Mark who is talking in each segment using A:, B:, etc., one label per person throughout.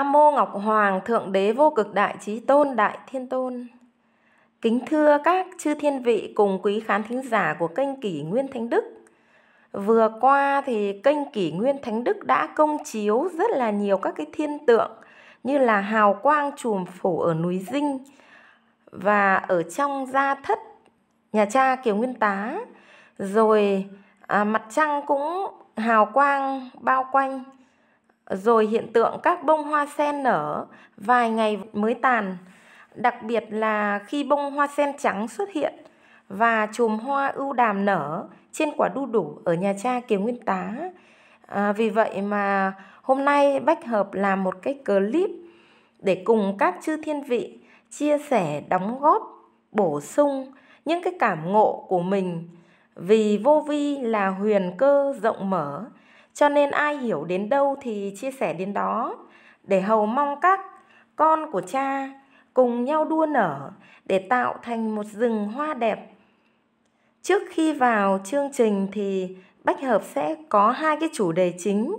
A: Nam Mô Ngọc Hoàng Thượng Đế Vô Cực Đại Trí Tôn Đại Thiên Tôn Kính thưa các chư thiên vị cùng quý khán thính giả của kênh Kỷ Nguyên Thánh Đức Vừa qua thì kênh Kỷ Nguyên Thánh Đức đã công chiếu rất là nhiều các cái thiên tượng như là hào quang trùm phủ ở núi Dinh và ở trong gia thất nhà cha Kiều Nguyên Tá rồi à, mặt trăng cũng hào quang bao quanh rồi hiện tượng các bông hoa sen nở vài ngày mới tàn, đặc biệt là khi bông hoa sen trắng xuất hiện và chùm hoa ưu đàm nở trên quả đu đủ ở nhà cha Kiều Nguyên Tá. À, vì vậy mà hôm nay Bách Hợp làm một cái clip để cùng các chư thiên vị chia sẻ đóng góp bổ sung những cái cảm ngộ của mình vì vô vi là huyền cơ rộng mở cho nên ai hiểu đến đâu thì chia sẻ đến đó để hầu mong các con của cha cùng nhau đua nở để tạo thành một rừng hoa đẹp trước khi vào chương trình thì bách hợp sẽ có hai cái chủ đề chính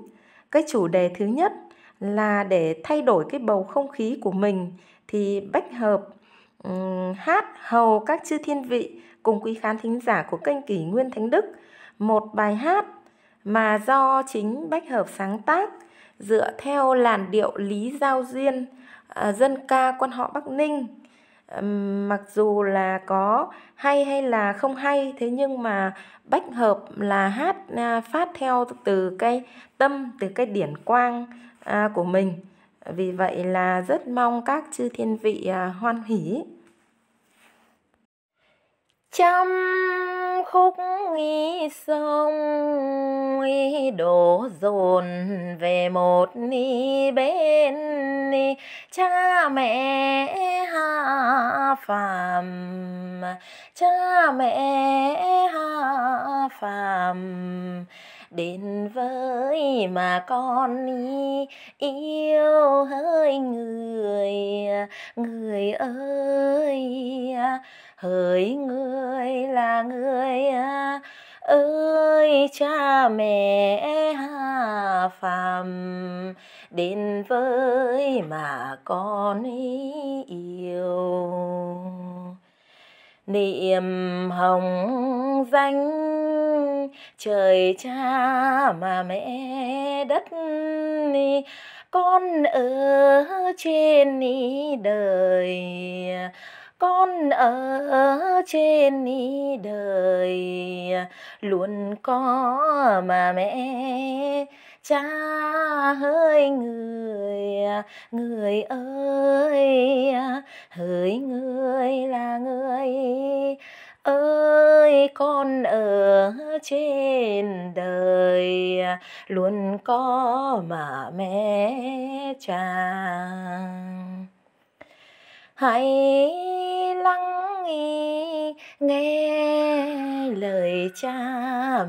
A: cái chủ đề thứ nhất là để thay đổi cái bầu không khí của mình thì bách hợp um, hát hầu các chư thiên vị cùng quý khán thính giả của kênh kỷ nguyên thánh đức một bài hát mà do chính Bách Hợp sáng tác dựa theo làn điệu Lý Giao Duyên, à, dân ca quan họ Bắc Ninh. Mặc dù là có hay hay là không hay thế nhưng mà Bách Hợp là hát à, phát theo từ cái tâm, từ cái điển quang à, của mình. Vì vậy là rất mong các chư thiên vị hoan hỷ. Trong em khúc nghĩ xong đổ dồn về một ni bên cha mẹ hạ phàm cha mẹ hạ phàm đến với mà con yêu hơi người người ơi hỡi người là người ơi cha mẹ hạ phàm đến với mà con yêu niệm hồng danh trời cha mà mẹ đất con ở trên đời con ở trên đời luôn có mà mẹ cha hỡi người người ơi hỡi người là người ơi con ở trên đời luôn có mà mẹ cha hãy lắng ý, nghe lời cha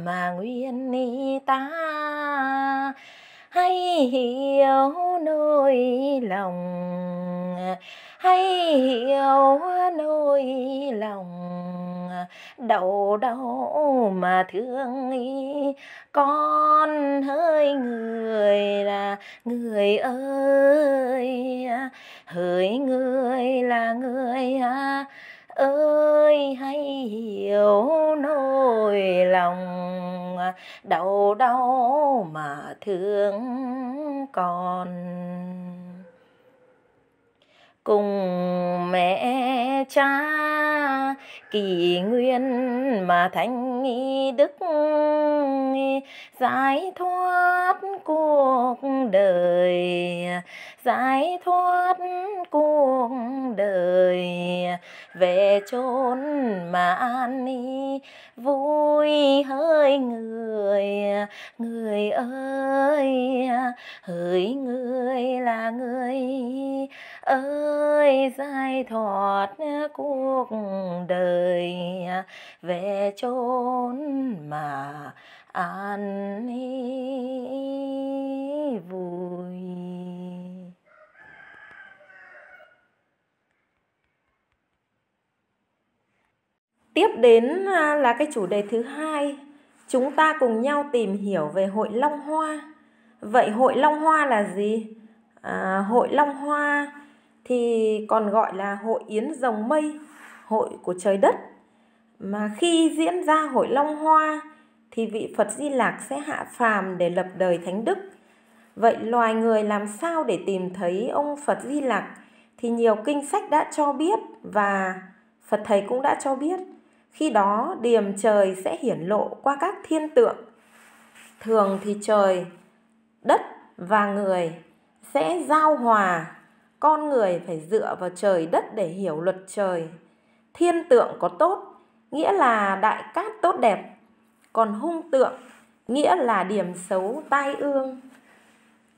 A: mà nguyên ni ta hãy hiểu nỗi lòng hay hiểu nỗi lòng đau đau mà thương ý con hỡi người là người ơi hỡi người là người à, ơi hay hiểu nỗi lòng đau đau mà thương con cùng mẹ cha kỳ nguyên mà thánh đức giải thoát cuộc đời giải thoát cuộc đời về chốn mà an ni vui hơi người người ơi hỡi người là người ơi giải thoát cuộc đời đời à, về chốn mà an vui tiếp đến à, là cái chủ đề thứ hai chúng ta cùng nhau tìm hiểu về hội long hoa vậy hội long hoa là gì à, hội long hoa thì còn gọi là hội yến rồng mây hội của trời đất mà khi diễn ra hội long hoa thì vị phật di lạc sẽ hạ phàm để lập đời thánh đức vậy loài người làm sao để tìm thấy ông phật di lạc thì nhiều kinh sách đã cho biết và phật thầy cũng đã cho biết khi đó điềm trời sẽ hiển lộ qua các thiên tượng thường thì trời đất và người sẽ giao hòa con người phải dựa vào trời đất để hiểu luật trời thiên tượng có tốt nghĩa là đại cát tốt đẹp còn hung tượng nghĩa là điểm xấu tai ương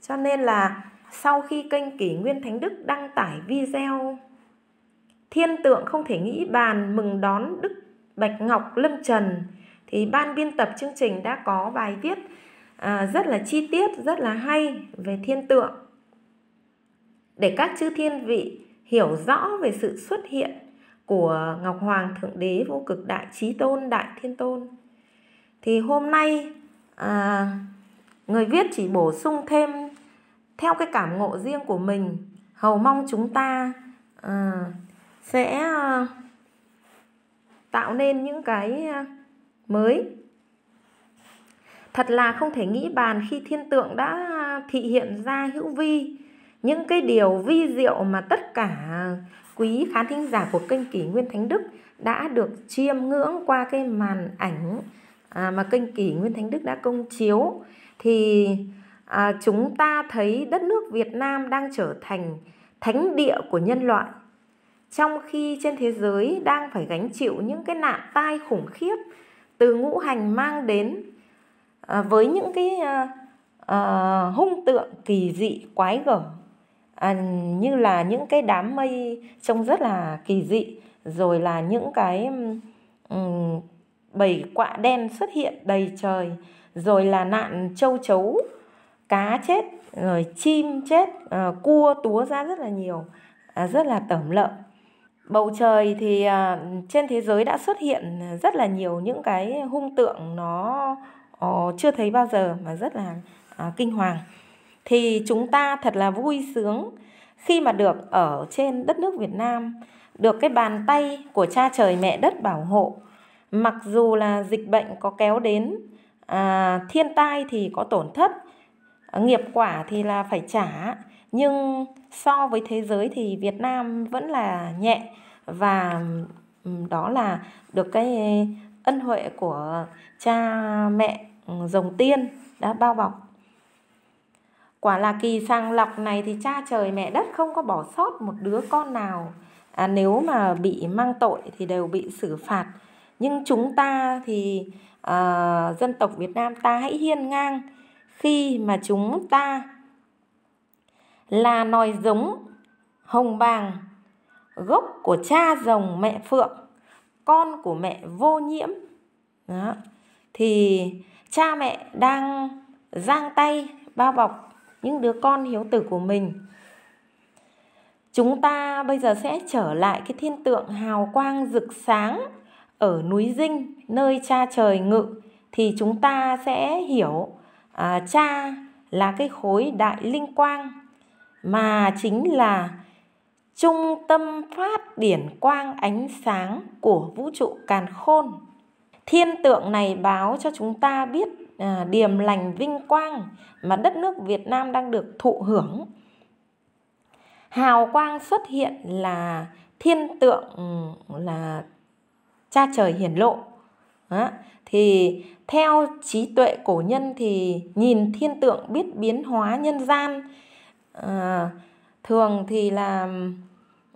A: cho nên là sau khi kênh kỷ nguyên thánh đức đăng tải video thiên tượng không thể nghĩ bàn mừng đón đức bạch ngọc lâm trần thì ban biên tập chương trình đã có bài viết à, rất là chi tiết rất là hay về thiên tượng để các chư thiên vị hiểu rõ về sự xuất hiện của Ngọc Hoàng Thượng Đế Vô Cực Đại Trí Tôn Đại Thiên Tôn. Thì hôm nay à, người viết chỉ bổ sung thêm theo cái cảm ngộ riêng của mình, hầu mong chúng ta à, sẽ à, tạo nên những cái à, mới. Thật là không thể nghĩ bàn khi thiên tượng đã thị hiện ra hữu vi những cái điều vi diệu mà tất cả quý khán thính giả của kênh Kỷ Nguyên Thánh Đức đã được chiêm ngưỡng qua cái màn ảnh à, mà kênh Kỷ Nguyên Thánh Đức đã công chiếu thì à, chúng ta thấy đất nước Việt Nam đang trở thành thánh địa của nhân loại trong khi trên thế giới đang phải gánh chịu những cái nạn tai khủng khiếp từ ngũ hành mang đến à, với những cái à, à, hung tượng kỳ dị quái gở à, như là những cái đám mây trông rất là kỳ dị rồi là những cái um, bầy quạ đen xuất hiện đầy trời rồi là nạn châu chấu cá chết rồi chim chết à, cua túa ra rất là nhiều à, rất là tẩm lợn bầu trời thì à, trên thế giới đã xuất hiện rất là nhiều những cái hung tượng nó ồ, ờ, chưa thấy bao giờ mà rất là à, kinh hoàng thì chúng ta thật là vui sướng khi mà được ở trên đất nước Việt Nam, được cái bàn tay của cha trời mẹ đất bảo hộ. Mặc dù là dịch bệnh có kéo đến à, thiên tai thì có tổn thất, nghiệp quả thì là phải trả, nhưng so với thế giới thì Việt Nam vẫn là nhẹ và đó là được cái ân huệ của cha mẹ rồng tiên đã bao bọc quả là kỳ sàng lọc này thì cha trời mẹ đất không có bỏ sót một đứa con nào à, nếu mà bị mang tội thì đều bị xử phạt nhưng chúng ta thì à, dân tộc việt nam ta hãy hiên ngang khi mà chúng ta là nòi giống hồng bàng gốc của cha rồng mẹ phượng con của mẹ vô nhiễm đó thì cha mẹ đang giang tay bao bọc những đứa con hiếu tử của mình chúng ta bây giờ sẽ trở lại cái thiên tượng hào quang rực sáng ở núi dinh nơi cha trời ngự thì chúng ta sẽ hiểu à, cha là cái khối đại linh quang mà chính là trung tâm phát điển quang ánh sáng của vũ trụ càn khôn thiên tượng này báo cho chúng ta biết à, điềm lành vinh quang mà đất nước Việt Nam đang được thụ hưởng hào quang xuất hiện là thiên tượng là cha trời hiển lộ Đó. thì theo trí tuệ cổ nhân thì nhìn thiên tượng biết biến hóa nhân gian à, thường thì là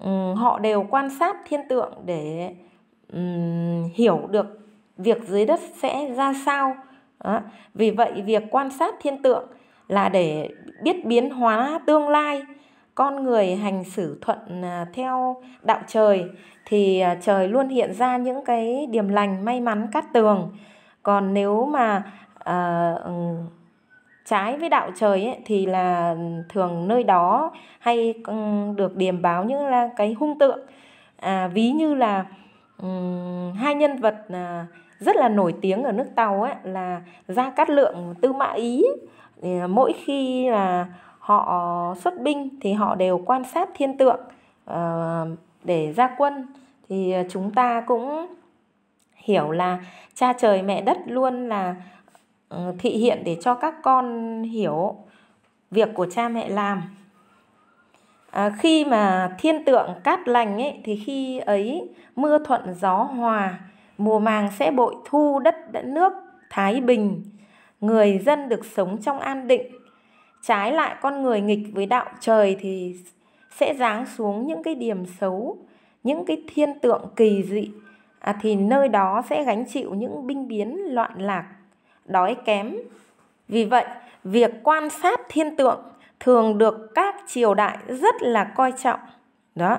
A: um, họ đều quan sát thiên tượng để um, hiểu được việc dưới đất sẽ ra sao đó. Vì vậy việc quan sát thiên tượng là để biết biến hóa tương lai con người hành xử thuận à, theo đạo trời thì à, trời luôn hiện ra những cái điểm lành may mắn cát tường còn nếu mà uh, trái với đạo trời ấy, thì là thường nơi đó hay được điềm báo như là cái hung tượng à, ví như là um, hai nhân vật uh, rất là nổi tiếng ở nước tàu ấy là gia cát lượng tư mã ý mỗi khi là họ xuất binh thì họ đều quan sát thiên tượng ờ, để ra quân thì chúng ta cũng hiểu là cha trời mẹ đất luôn là ừ, thị hiện để cho các con hiểu việc của cha mẹ làm à, khi mà thiên tượng cát lành ấy thì khi ấy mưa thuận gió hòa mùa màng sẽ bội thu đất đất nước thái bình người dân được sống trong an định trái lại con người nghịch với đạo trời thì sẽ giáng xuống những cái điểm xấu những cái thiên tượng kỳ dị à, thì nơi đó sẽ gánh chịu những binh biến loạn lạc đói kém vì vậy việc quan sát thiên tượng thường được các triều đại rất là coi trọng đó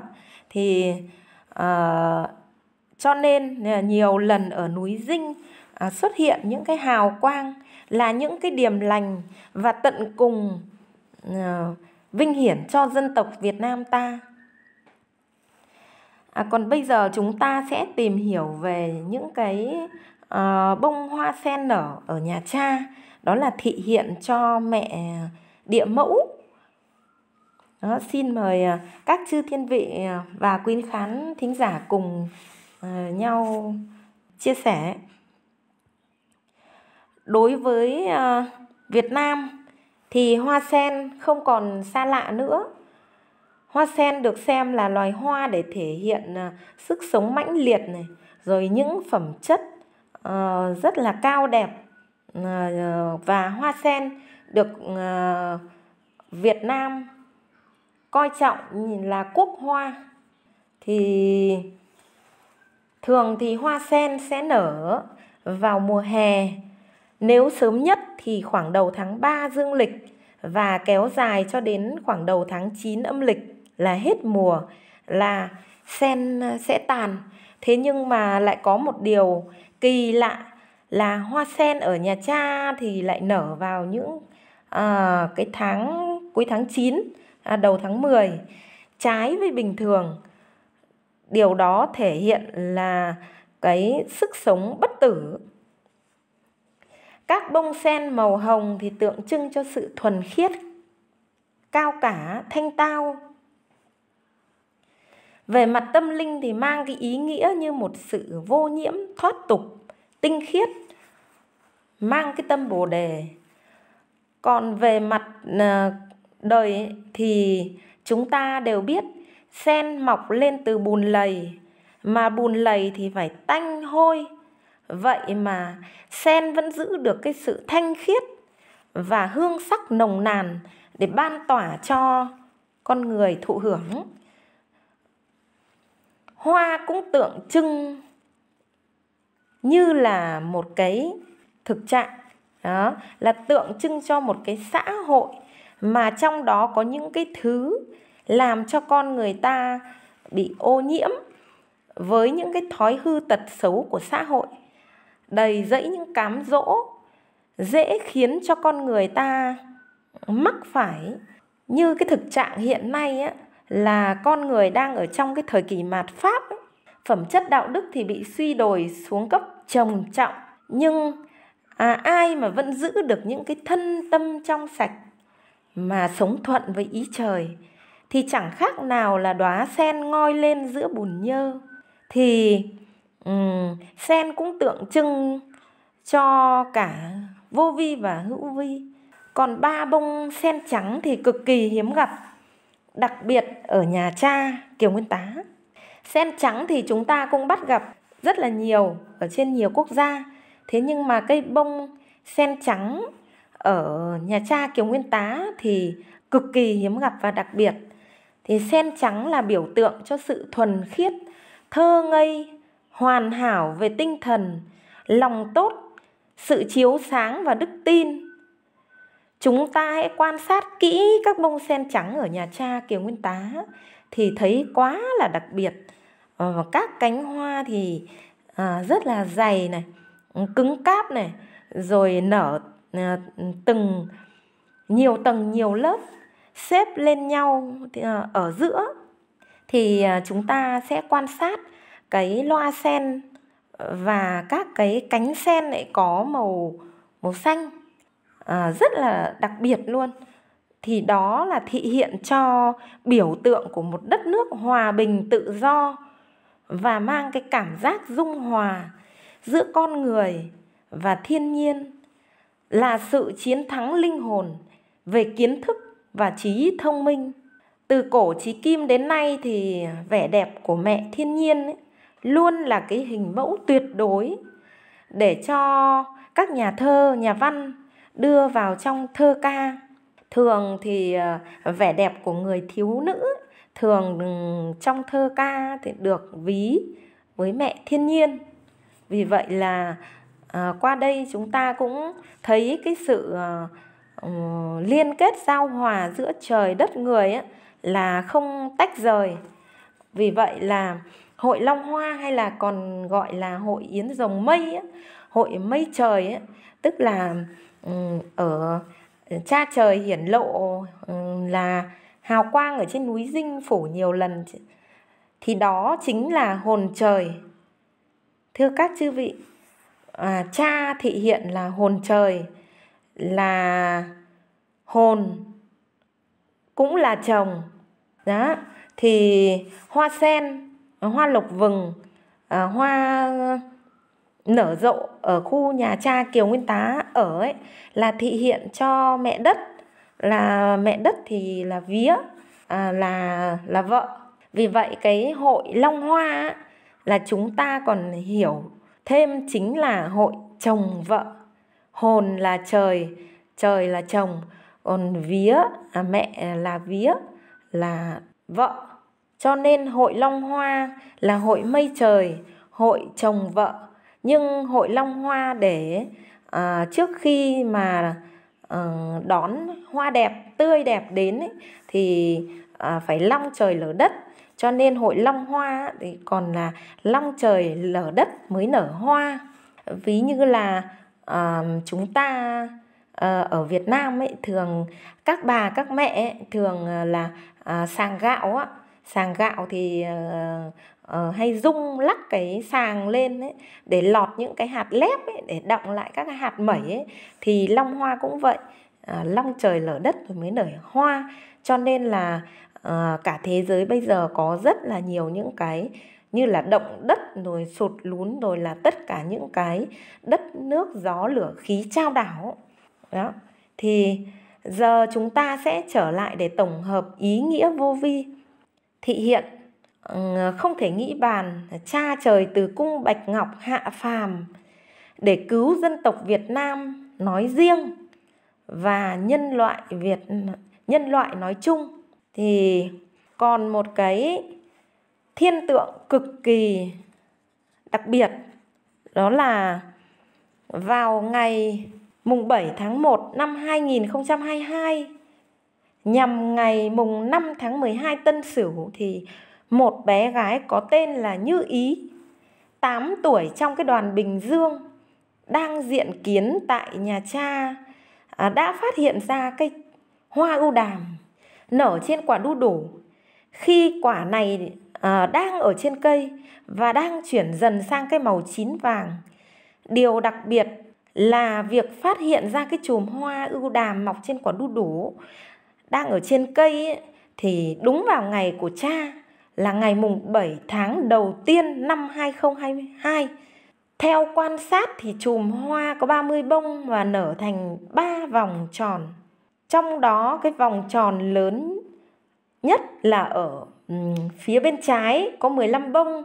A: thì uh, cho nên à, nhiều lần ở núi dinh à, xuất hiện những cái hào quang là những cái điểm lành và tận cùng à, vinh hiển cho dân tộc Việt Nam ta. À, còn bây giờ chúng ta sẽ tìm hiểu về những cái à, bông hoa sen nở ở nhà cha, đó là thị hiện cho mẹ địa mẫu. Đó, xin mời các chư thiên vị và quý khán thính giả cùng À, nhau chia sẻ đối với à, Việt Nam thì hoa sen không còn xa lạ nữa hoa sen được xem là loài hoa để thể hiện à, sức sống mãnh liệt này rồi những phẩm chất rất là cao đẹp và hoa sen được Việt Nam coi trọng là quốc hoa thì Thường thì hoa sen sẽ nở vào mùa hè. Nếu sớm nhất thì khoảng đầu tháng 3 dương lịch và kéo dài cho đến khoảng đầu tháng 9 âm lịch là hết mùa là sen à, sẽ tàn. Thế nhưng mà lại có một điều kỳ lạ là hoa sen ở nhà cha thì lại nở vào những à, cái tháng cuối tháng 9 à, đầu tháng 10 trái với bình thường điều đó thể hiện là cái sức sống bất tử các bông sen màu hồng thì tượng trưng cho sự thuần khiết cao cả thanh tao về mặt tâm linh thì mang cái ý nghĩa như một sự vô nhiễm thoát tục tinh khiết mang cái tâm bồ đề còn về mặt à, đời thì chúng ta đều biết sen mọc lên từ bùn lầy mà bùn lầy thì phải tanh hôi vậy mà sen vẫn giữ được cái sự thanh khiết và hương sắc nồng nàn để ban tỏa cho con người thụ hưởng hoa cũng tượng trưng như là một cái thực trạng đó là tượng trưng cho một cái xã hội mà trong đó có những cái thứ làm cho con người ta bị ô nhiễm với những cái thói hư tật xấu của xã hội đầy dẫy những cám dỗ dễ khiến cho con người ta mắc phải như cái thực trạng hiện nay á, là con người đang ở trong cái thời kỳ mạt pháp ấy. phẩm chất đạo đức thì bị suy đồi xuống cấp trầm trọng nhưng à, ai mà vẫn giữ được những cái thân tâm trong sạch mà sống thuận với ý trời thì chẳng khác nào là đóa sen ngoi lên giữa bùn nhơ thì um, sen cũng tượng trưng cho cả vô vi và hữu vi còn ba bông sen trắng thì cực kỳ hiếm gặp đặc biệt ở nhà cha kiều nguyên tá sen trắng thì chúng ta cũng bắt gặp rất là nhiều ở trên nhiều quốc gia thế nhưng mà cây bông sen trắng ở nhà cha kiều nguyên tá thì cực kỳ hiếm gặp và đặc biệt thì sen trắng là biểu tượng cho sự thuần khiết thơ ngây hoàn hảo về tinh thần lòng tốt sự chiếu sáng và đức tin chúng ta hãy quan sát kỹ các bông sen trắng ở nhà cha kiều nguyên tá thì thấy quá là đặc biệt và ờ, các cánh hoa thì ờ, rất là dày này cứng cáp này rồi nở ờ, từng nhiều tầng nhiều lớp xếp lên nhau ờ, ở giữa thì ờ, chúng ta sẽ quan sát cái loa sen và các cái cánh sen lại có màu màu xanh à, rất là đặc biệt luôn thì đó là thị hiện cho biểu tượng của một đất nước hòa bình tự do và mang cái cảm giác dung hòa giữa con người và thiên nhiên là sự chiến thắng linh hồn về kiến thức và trí thông minh từ cổ trí kim đến nay thì vẻ đẹp của mẹ thiên nhiên ấy, luôn là cái hình mẫu tuyệt đối để cho các nhà thơ nhà văn đưa vào trong thơ ca thường thì ờ, vẻ đẹp của người thiếu nữ thường ừ, trong thơ ca thì được ví với mẹ thiên nhiên vì vậy là à, qua đây chúng ta cũng thấy cái sự à, Ờ, liên kết giao hòa giữa trời đất người ấy, là không tách rời vì vậy là hội long hoa hay là còn gọi là hội yến rồng mây ấy, hội mây trời ấy, tức là ừ, ở cha trời hiển lộ ừ, là hào quang ở trên núi dinh phủ nhiều lần thì đó chính là hồn trời thưa các chư vị à, cha thị hiện là hồn trời là hồn cũng là chồng đó thì hoa sen hoa lộc vừng ờ, hoa nở rộ ở khu nhà cha kiều nguyên tá ở ấy là thị hiện cho mẹ đất là mẹ đất thì là vía à, là là vợ vì vậy cái hội long hoa là chúng ta còn hiểu thêm chính là hội chồng vợ hồn là trời trời là chồng còn vía à, mẹ là vía là vợ cho nên hội long hoa là hội mây trời hội chồng vợ nhưng hội long hoa để à, trước khi mà à, đón hoa đẹp tươi đẹp đến ấy, thì à, phải long trời lở đất cho nên hội long hoa thì còn là long trời lở đất mới nở hoa ví như là uh, chúng ta uh, ở Việt Nam ấy thường các bà các mẹ ấy, thường ờ, là uh, sàng gạo á sàng gạo thì uh, uh, hay rung lắc cái sàng lên ấy, để lọt những cái hạt lép ấy, để động lại các cái hạt ừ. mẩy ấy. thì long hoa cũng vậy uh, long trời lở đất rồi mới nở hoa cho nên là uh, cả thế giới bây giờ có rất là nhiều những cái như là động đất rồi sụt lún rồi là tất cả những cái đất nước gió lửa khí trao đảo đó thì giờ chúng ta sẽ trở lại để tổng hợp ý nghĩa vô vi thị hiện ừ, không thể nghĩ bàn cha trời từ cung bạch ngọc hạ phàm để cứu dân tộc Việt Nam nói riêng và nhân loại Việt nhân loại nói chung thì còn một cái thiên tượng cực kỳ đặc biệt đó là vào ngày mùng 7 tháng 1 năm 2022 nhằm ngày mùng 5 tháng 12 Tân Sửu thì một bé gái có tên là Như Ý 8 tuổi trong cái đoàn Bình Dương đang diện kiến tại nhà cha à, đã phát hiện ra cái hoa ưu đàm nở trên quả đu đủ khi quả này à, đang ở trên cây và đang chuyển dần sang cái màu chín vàng. Điều đặc biệt là việc phát hiện ra cái chùm hoa ưu đàm mọc trên quả đu đủ đang ở trên cây ấy, thì đúng vào ngày của cha là ngày mùng 7 tháng đầu tiên năm 2022. Theo quan sát thì chùm hoa có 30 bông và nở thành 3 vòng tròn. Trong đó cái vòng tròn lớn nhất là ở phía bên trái có 15 bông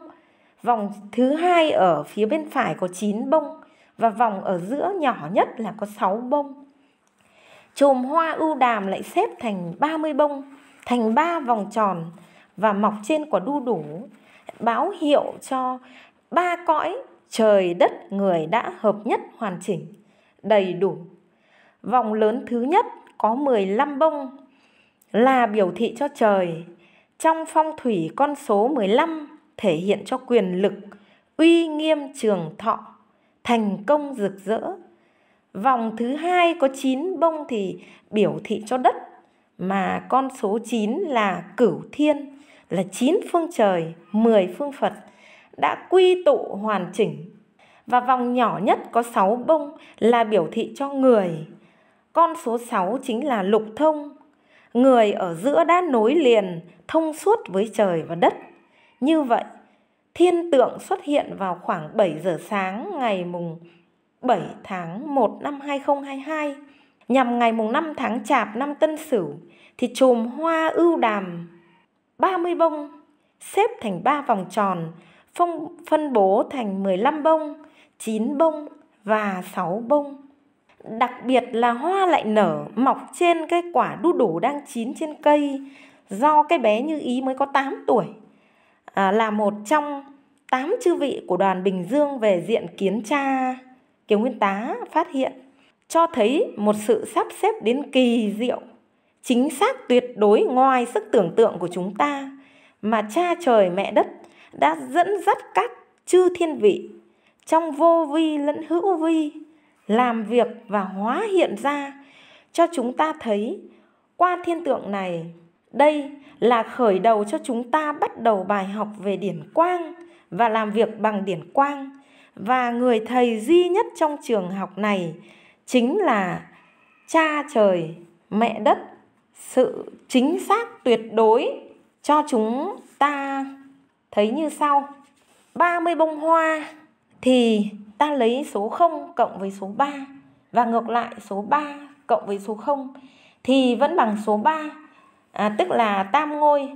A: vòng thứ hai ở phía bên phải có 9 bông và vòng ở giữa nhỏ nhất là có 6 bông chùm hoa ưu đàm lại xếp thành 30 bông thành 3 vòng tròn và mọc trên quả đu đủ báo hiệu cho ba cõi trời đất người đã hợp nhất hoàn chỉnh đầy đủ vòng lớn thứ nhất có 15 bông là biểu thị cho trời trong phong thủy con số 15 thể hiện cho quyền lực, uy nghiêm trường thọ, thành công rực rỡ. Vòng thứ hai có 9 bông thì biểu thị cho đất, mà con số 9 là cửu thiên, là 9 phương trời, 10 phương Phật đã quy tụ hoàn chỉnh. Và vòng nhỏ nhất có 6 bông là biểu thị cho người. Con số 6 chính là lục thông, người ở giữa đã nối liền thông suốt với trời và đất. Như vậy, thiên tượng xuất hiện vào khoảng 7 giờ sáng ngày mùng 7 tháng 1 năm 2022 nhằm ngày mùng 5 tháng Chạp năm Tân Sửu thì chùm hoa ưu đàm 30 bông xếp thành 3 vòng tròn phong, phân bố thành 15 bông, 9 bông và 6 bông đặc biệt là hoa lại nở mọc trên cái quả đu đủ đang chín trên cây do cái bé Như Ý mới có 8 tuổi à, là một trong tám chư vị của đoàn Bình Dương về diện kiến tra Kiều Nguyên Tá phát hiện cho thấy một sự sắp xếp đến kỳ diệu chính xác tuyệt đối ngoài sức tưởng tượng của chúng ta mà cha trời mẹ đất đã dẫn dắt các chư thiên vị trong vô vi lẫn hữu vi làm việc và hóa hiện ra cho chúng ta thấy qua thiên tượng này đây là khởi đầu cho chúng ta bắt đầu bài học về điển quang và làm việc bằng điển quang và người thầy duy nhất trong trường học này chính là cha trời mẹ đất sự chính xác tuyệt đối cho chúng ta thấy như sau 30 bông hoa thì ta lấy số 0 cộng với số 3 và ngược lại số 3 cộng với số 0 thì vẫn bằng số 3 à, tức là tam ngôi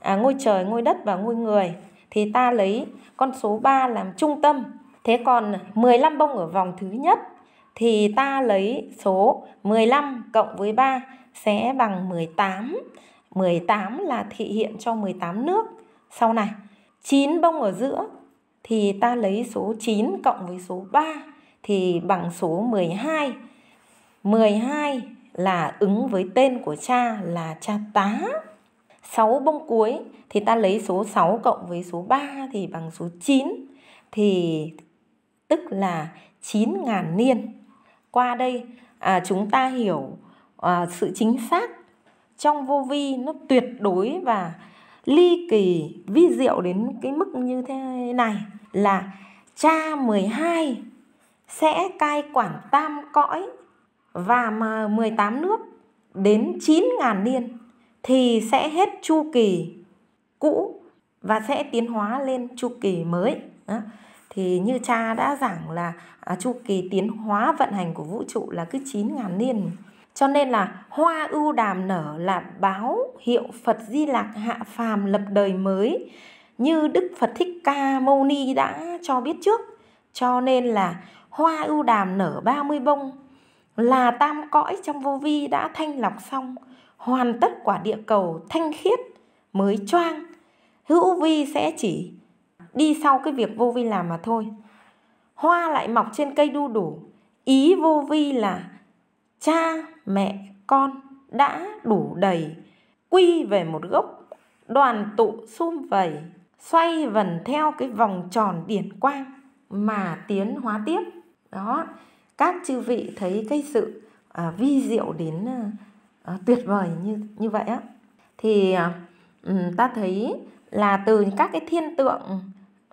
A: à, ngôi trời, ngôi đất và ngôi người thì ta lấy con số 3 làm trung tâm. Thế còn 15 bông ở vòng thứ nhất thì ta lấy số 15 cộng với 3 sẽ bằng 18. 18 là thị hiện cho 18 nước sau này. 9 bông ở giữa thì ta lấy số 9 cộng với số 3 thì bằng số 12. 12 là ứng với tên của cha là cha tá. 6 bông cuối thì ta lấy số 6 cộng với số 3 thì bằng số 9 thì tức là 9.000 niên. Qua đây à, chúng ta hiểu à, sự chính xác trong vô vi nó tuyệt đối và ly kỳ vi diệu đến cái mức như thế này là cha 12 sẽ cai quản tam cõi và mà 18 nước đến 9 ngàn niên thì sẽ hết chu kỳ cũ và sẽ tiến hóa lên chu kỳ mới. Đó. Thì như cha đã giảng là à, chu kỳ tiến hóa vận hành của vũ trụ là cứ 9 ngàn niên cho nên là hoa ưu đàm nở là báo hiệu Phật Di Lạc hạ phàm lập đời mới như Đức Phật Thích Ca Mâu Ni đã cho biết trước. Cho nên là hoa ưu đàm nở 30 bông là tam cõi trong vô vi đã thanh lọc xong, hoàn tất quả địa cầu thanh khiết mới choang. Hữu vi sẽ chỉ đi sau cái việc vô vi làm mà thôi. Hoa lại mọc trên cây đu đủ, ý vô vi là cha mẹ con đã đủ đầy quy về một gốc đoàn tụ sum vầy xoay vần theo cái vòng tròn điển quang mà tiến hóa tiếp đó các chư vị thấy cái sự uh, vi diệu đến uh, tuyệt vời như như vậy á thì uh, ta thấy là từ các cái thiên tượng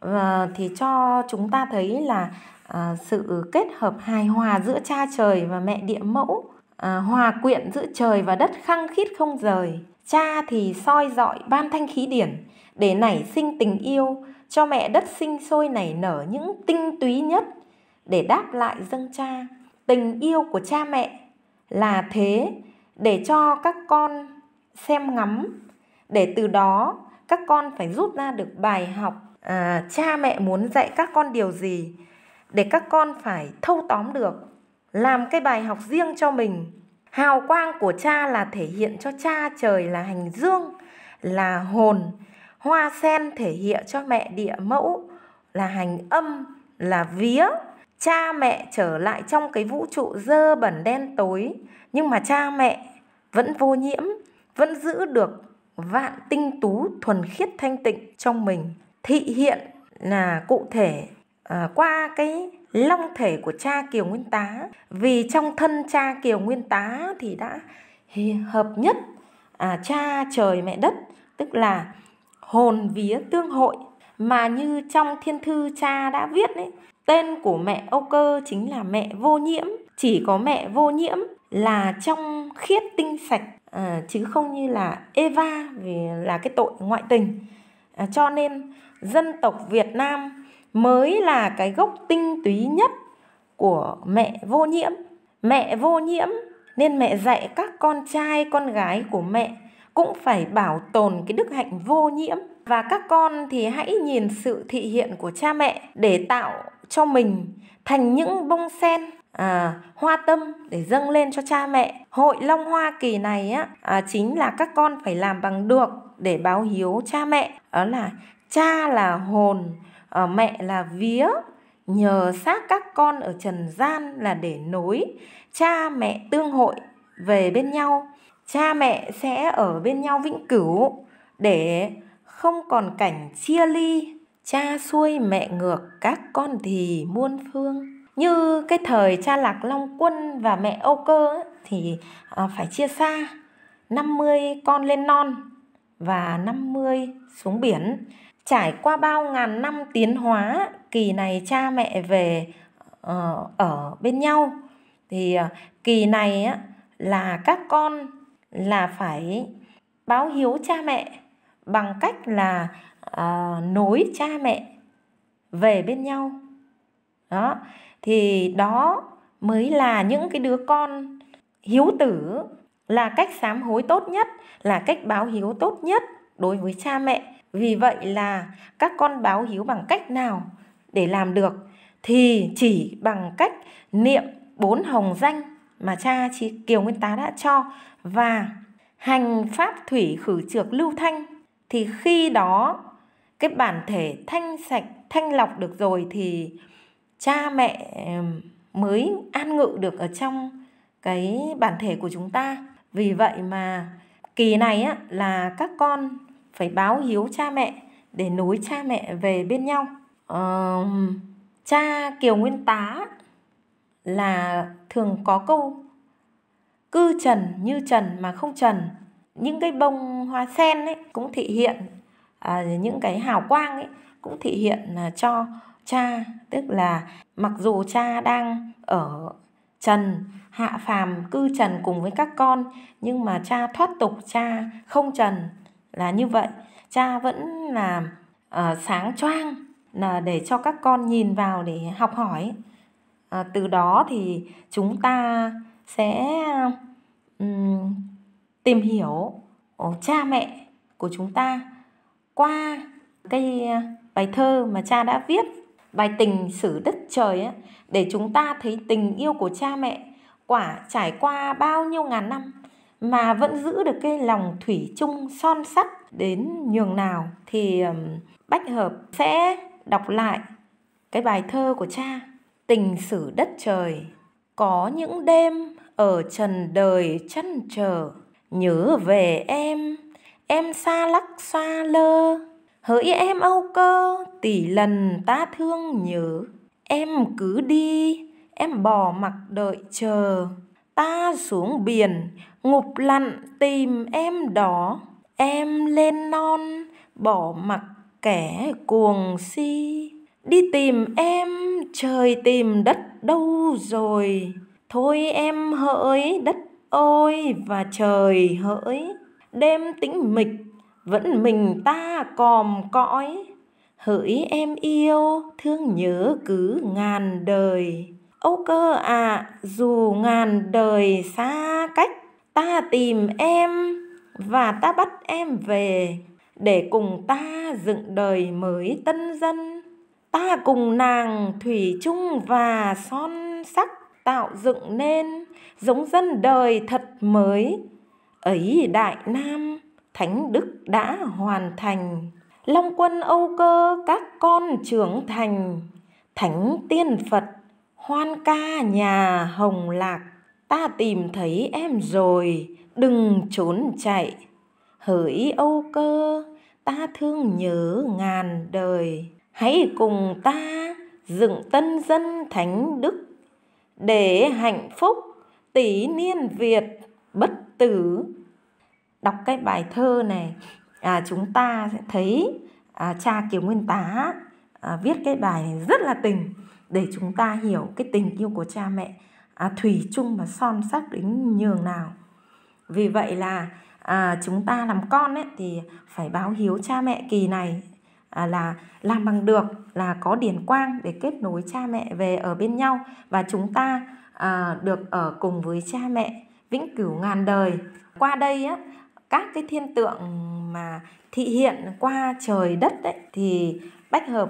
A: uh, thì cho chúng ta thấy là À, sự kết hợp hài hòa giữa cha trời và mẹ địa mẫu à, hòa quyện giữa trời và đất khăng khít không rời cha thì soi dọi ban thanh khí điển để nảy sinh tình yêu cho mẹ đất sinh sôi nảy nở những tinh túy nhất để đáp lại dâng cha tình yêu của cha mẹ là thế để cho các con xem ngắm để từ đó các con phải rút ra được bài học à, cha mẹ muốn dạy các con điều gì để các con phải thâu tóm được làm cái bài học riêng cho mình hào quang của cha là thể hiện cho cha trời là hành dương là hồn hoa sen thể hiện cho mẹ địa mẫu là hành âm là vía cha mẹ trở lại trong cái vũ trụ dơ bẩn đen tối nhưng mà cha mẹ vẫn vô nhiễm vẫn giữ được vạn tinh tú thuần khiết thanh tịnh trong mình thị hiện là cụ thể À, qua cái long thể của cha kiều nguyên tá vì trong thân cha kiều nguyên tá thì đã hợp nhất à, cha trời mẹ đất tức là hồn vía tương hội mà như trong thiên thư cha đã viết đấy tên của mẹ âu cơ chính là mẹ vô nhiễm chỉ có mẹ vô nhiễm là trong khiết tinh sạch à, chứ không như là eva vì là cái tội ngoại tình à, cho nên dân tộc việt nam mới là cái gốc tinh túy nhất của mẹ vô nhiễm mẹ vô nhiễm nên mẹ dạy các con trai con gái của mẹ cũng phải bảo tồn cái đức hạnh vô nhiễm và các con thì hãy nhìn sự thị hiện của cha mẹ để tạo cho mình thành những bông sen à, hoa tâm để dâng lên cho cha mẹ hội long hoa kỳ này á à, chính là các con phải làm bằng được để báo hiếu cha mẹ đó là cha là hồn à, mẹ là vía nhờ xác các con ở trần gian là để nối cha mẹ tương hội về bên nhau cha mẹ sẽ ở bên nhau vĩnh cửu để không còn cảnh chia ly cha xuôi mẹ ngược các con thì muôn phương như cái thời cha lạc long quân và mẹ âu cơ thì ờ, phải chia xa 50 con lên non và 50 xuống biển trải qua bao ngàn năm tiến hóa kỳ này cha mẹ về ờ, ở bên nhau thì ờ, kỳ này á là các con là phải báo hiếu cha mẹ bằng cách là ờ, nối cha mẹ về bên nhau đó thì đó mới là những cái đứa con hiếu tử là cách sám hối tốt nhất là cách báo hiếu tốt nhất đối với cha mẹ vì vậy là các con báo hiếu bằng cách nào để làm được thì chỉ bằng cách niệm bốn hồng danh mà cha Kiều Nguyên Tá đã cho và hành pháp thủy khử trược lưu thanh thì khi đó cái bản thể thanh sạch thanh lọc được rồi thì cha mẹ mới an ngự được ở trong cái bản thể của chúng ta vì vậy mà kỳ này á, là các con phải báo hiếu cha mẹ để nối cha mẹ về bên nhau uh, cha kiều nguyên tá là thường có câu cư trần như trần mà không trần những cái bông hoa sen ấy cũng thị hiện à, những cái hào quang ấy cũng thị hiện là cho cha tức là mặc dù cha đang ở trần hạ phàm cư trần cùng với các con nhưng mà cha thoát tục cha không trần là như vậy cha vẫn là uh, sáng choang là để cho các con nhìn vào để học hỏi uh, từ đó thì chúng ta sẽ um, tìm hiểu cha mẹ của chúng ta qua cái bài thơ mà cha đã viết bài tình sử đất trời ấy, để chúng ta thấy tình yêu của cha mẹ quả trải qua bao nhiêu ngàn năm mà vẫn giữ được cái lòng thủy chung son sắt đến nhường nào thì Bách Hợp sẽ đọc lại cái bài thơ của cha Tình sử đất trời Có những đêm ở trần đời chăn trở Nhớ về em Em xa lắc xa lơ Hỡi em âu cơ tỷ lần ta thương nhớ Em cứ đi Em bỏ mặc đợi chờ ta xuống biển ngục lặn tìm em đó em lên non bỏ mặc kẻ cuồng si đi tìm em trời tìm đất đâu rồi thôi em hỡi đất ôi và trời hỡi đêm tĩnh mịch vẫn mình ta còm cõi hỡi em yêu thương nhớ cứ ngàn đời Âu cơ ạ, à, dù ngàn đời xa cách, ta tìm em và ta bắt em về để cùng ta dựng đời mới tân dân. Ta cùng nàng thủy chung và son sắc tạo dựng nên giống dân đời thật mới. Ấy Đại Nam, Thánh Đức đã hoàn thành. Long quân Âu cơ các con trưởng thành, Thánh Tiên Phật Hoan ca nhà hồng lạc, ta tìm thấy em rồi, đừng trốn chạy. Hỡi âu cơ, ta thương nhớ ngàn đời. Hãy cùng ta dựng tân dân thánh đức, để hạnh phúc tỷ niên Việt bất tử. Đọc cái bài thơ này, à, chúng ta sẽ thấy à, cha Kiều Nguyên Tá à, viết cái bài này rất là tình để chúng ta hiểu cái tình yêu của cha mẹ à, thủy chung và son sắc đến nhường nào vì vậy là à, chúng ta làm con ấy, thì phải báo hiếu cha mẹ kỳ này à, là làm bằng được là có điển quang để kết nối cha mẹ về ở bên nhau và chúng ta à, được ở cùng với cha mẹ vĩnh cửu ngàn đời qua đây á, các cái thiên tượng mà thị hiện qua trời đất ấy, thì bách hợp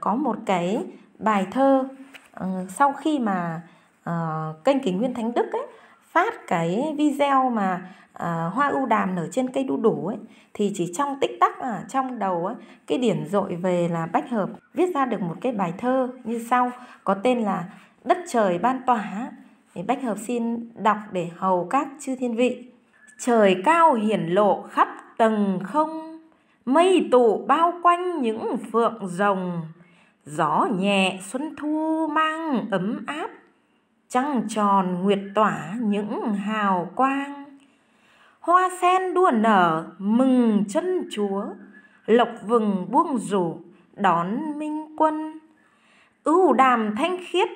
A: có một cái bài thơ ờ, sau khi mà ờ, kênh kính Nguyên Thánh Đức ấy phát cái video mà uh, hoa ưu đàm nở trên cây đu đủ ấy thì chỉ trong tích tắc à, trong đầu ấy, cái điển dội về là bách hợp viết ra được một cái bài thơ như sau có tên là đất trời ban tỏa thì bách hợp xin đọc để hầu các chư thiên vị trời cao hiển lộ khắp tầng không mây tụ bao quanh những phượng rồng Gió nhẹ xuân thu mang ấm áp Trăng tròn nguyệt tỏa những hào quang Hoa sen đua nở mừng chân chúa Lộc vừng buông rủ đón minh quân Ưu đàm thanh khiết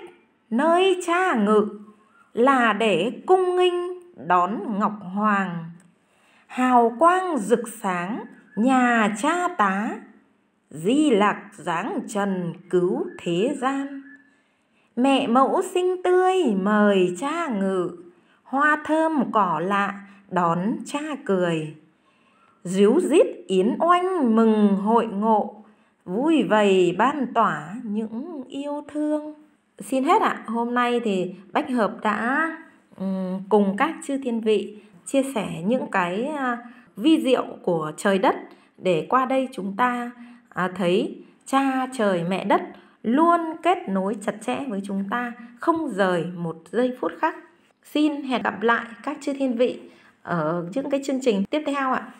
A: nơi cha ngự Là để cung nghinh đón ngọc hoàng Hào quang rực sáng nhà cha tá di lạc giáng trần cứu thế gian mẹ mẫu sinh tươi mời cha ngự hoa thơm cỏ lạ đón cha cười
B: díu rít yến
A: oanh mừng hội ngộ vui vầy ban tỏa những yêu thương xin hết ạ à. hôm nay thì bách hợp đã ừ, cùng các chư thiên vị chia sẻ những cái à, vi diệu của trời đất để qua đây chúng ta à, thấy cha trời mẹ đất luôn kết nối chặt chẽ với chúng ta không rời một giây phút khác xin hẹn gặp lại các chư thiên vị ở những cái chương trình tiếp theo ạ